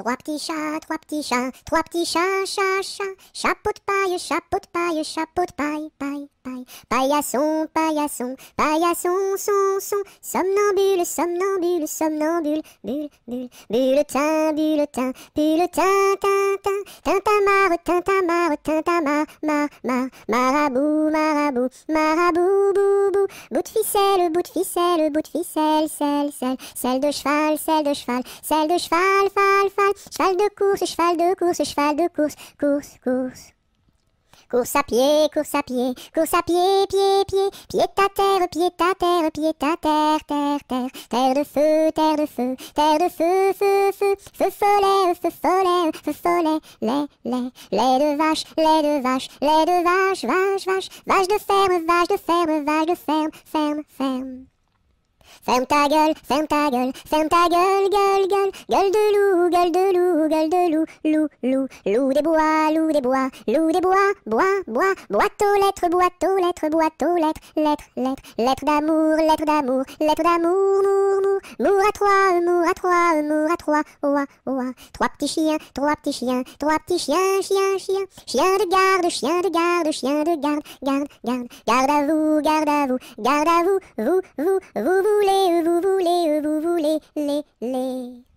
Trois petits chats, trois petits chats, trois petits chats, chat, chat. Chapeau de paille, chapeau de paille, chapeau de paille, paille, paille. Paillasson, paillasson, paillasson, son, son. Somnambule, somnambule, somnambule, bulle, bulle. Bulletin, bulletin, bulletin, tin. Tintin, Tintamar, Tintamar, ma, ma, mar, marabout, marabout, marabout, bou, bou, bout de ficelle, bout de ficelle, bout de ficelle, celle, celle, celle de cheval, celle de cheval, celle de cheval, fal, fal, cheval de course, cheval de course, cheval de course, course, course. Course à pied, course à pied, course à pied, pied, pied, pied à terre, pied à terre, pied à terre, terre, terre, terre de feu, terre de feu, terre de feu, feu, feu, feu follet, feu follet, feu follet, lait, lait, lait de vache, lait de vache, lait de vache, vache, vache, vache de ferme, vache de ferme, vache de ferme, ferme, ferme. Ferme ta gueule, ferme ta gueule, ferme ta gueule, gueule, gueule. Gueule de loup, gueule de loup, gueule de loup, loup, loup, loup des bois, loup des bois, loup des bois, bois, bois, boîte aux lettres, boîte aux lettres, boîte aux lettres, lettres, lettres, lettres d'amour, lettres d'amour, lettres d'amour, mour, mour, mour à trois, mour à trois, mour à trois, oa, oa, trois petits chiens, trois petits chiens, trois petits chiens, chiens, chiens, chiens de garde, chiens de garde, chiens de garde, garde, garde, garde à vous, garde à vous, garde à vous, vous, vous, vous voulez, vous voulez, vous voulez, les, les.